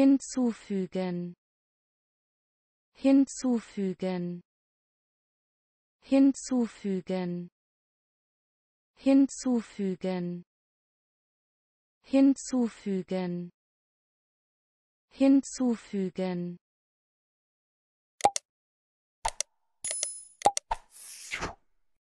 hinzufügen hinzufügen hinzufügen hinzufügen hinzufügen hinzufügen